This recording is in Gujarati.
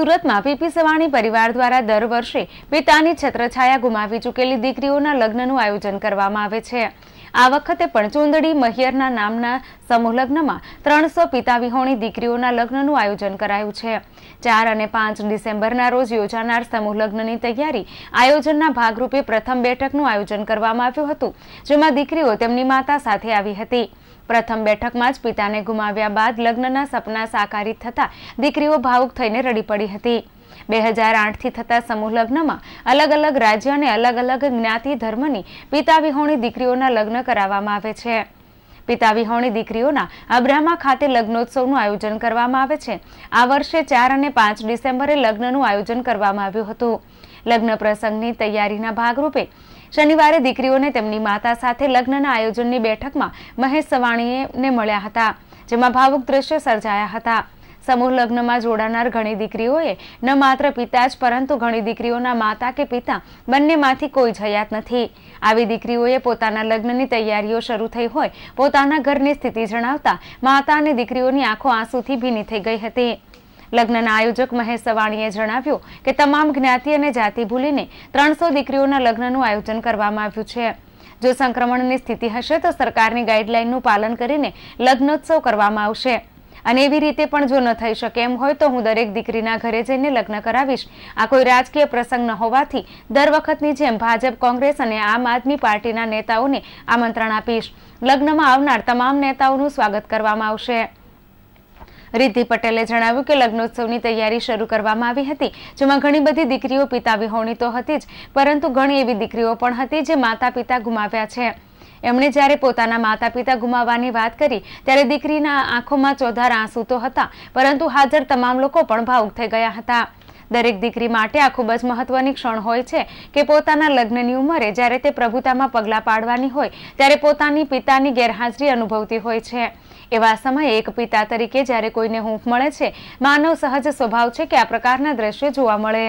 સુરતમાં પીપી સવાણી પરિવાર દ્વારા દર વર્ષે પિતાની છત્રછાયા ગુમાવી ચૂકેલી દીકરીઓના લગ્નનું આયોજન કરવામાં આવે છે આ વખતે પણ ચુંદડી મહિયરના નામના સમૂહ લગ્નમાં ત્રણસો પિતા વિહોણી દીકરીઓના લગ્નનું આયોજન કરાયું છે ચાર અને પાંચ ડિસેમ્બરના રોજ યોજાનાર સમૂહ લગ્નની તૈયારી આયોજનના ભાગરૂપે પ્રથમ બેઠકનું આયોજન કરવામાં આવ્યું હતું જેમાં દીકરીઓ તેમની માતા સાથે આવી હતી પ્રથમ બેઠકમાં જ પિતાને ગુમાવ્યા બાદ લગ્નના સપના સાકારિત થતા દીકરીઓ ભાવુક થઈને રડી પડી હતી બે હજાર આઠથી થતા સમૂહ લગ્નમાં અલગ અલગ રાજ્ય અને અલગ અલગ જ્ઞાતિ ધર્મની પિતા વિહોણી દીકરીઓના લગ્ન કરાવવામાં આવે છે પિતા વિહોણી દીકરીઓના અબ્રામા ખાતે લગ્નોત્સવનું આયોજન કરવામાં આવે છે આ વર્ષે ચાર અને પાંચ ડિસેમ્બરે લગ્નનું આયોજન કરવામાં આવ્યું હતું લગ્ન પ્રસંગની તૈયારીના ભાગરૂપે શનિવારે દીકરીઓને તેમની માતા સાથે લગ્નના આયોજનની બેઠકમાં મહેશ સવાણીને મળ્યા હતા જેમાં ભાવુક દ્રશ્યો સર્જાયા હતા સમૂહ લગ્નમાં જોડાનાર ઘણી દીકરીઓએ ન માત્ર પિતા જ પરંતુ ઘણી દીકરીઓના માતા કે પિતા બંનેમાંથી કોઈ જયાત નથી આવી દીકરીઓએ પોતાના લગ્નની તૈયારીઓ શરૂ થઈ હોય પોતાના ઘરની સ્થિતિ જણાવતા માતા અને દીકરીઓની આંખો આંસુથી ભીની થઈ ગઈ હતી લગ્નના આયોજક મહેશ સવાણીએ જણાવ્યું કે તમામ જ્ઞાતિ અને જાતિ ભૂલીને ત્રણસો દીકરીઓના લગ્નનું આયોજન કરવામાં આવ્યું છે જો સંક્રમણની સ્થિતિ હશે તો સરકારની ગાઈડલાઇનનું પાલન કરીને લગ્નોત્સવ કરવામાં આવશે અને એવી રીતે પણ જો ન થઈ શકે એમ હોય તો હું દરેક દીકરીના ઘરે જઈને લગ્ન કરાવીશ આ કોઈ રાજકીય પ્રસંગ ન હોવાથી દર વખતની જેમ ભાજપ કોંગ્રેસ અને આમ આદમી પાર્ટીના નેતાઓને આમંત્રણ આપીશ લગ્નમાં આવનાર તમામ નેતાઓનું સ્વાગત કરવામાં આવશે રિદ્ધિ પટેલે જણાવ્યું કે લગ્નોત્સવની તૈયારી શરૂ કરવામાં આવી હતી જેમાં ઘણી બધી દીકરીઓ પિતા વિહોણી તો હતી જ પરંતુ ઘણી એવી દીકરીઓ પણ હતી જે માતા પિતા ગુમાવ્યા છે એમણે જ્યારે પોતાના માતા પિતા ગુમાવવાની વાત કરી ત્યારે દીકરીના આંખોમાં ચોધાર આંસુ તો હતા પરંતુ હાજર તમામ લોકો પણ ભાવુક થઈ ગયા હતા દરેક દીકરી માટે આ ખૂબ જ મહત્વની ક્ષણ હોય છે કે પોતાના લગ્નની ઉંમરે જ્યારે તે પ્રભુતામાં પગલાં પાડવાની હોય ત્યારે પોતાની પિતાની ગેરહાજરી અનુભવતી હોય છે એવા સમયે એક પિતા તરીકે જ્યારે કોઈને હૂંફ મળે છે માનવ સહજ સ્વભાવ છે કે આ પ્રકારના દ્રશ્યો જોવા મળે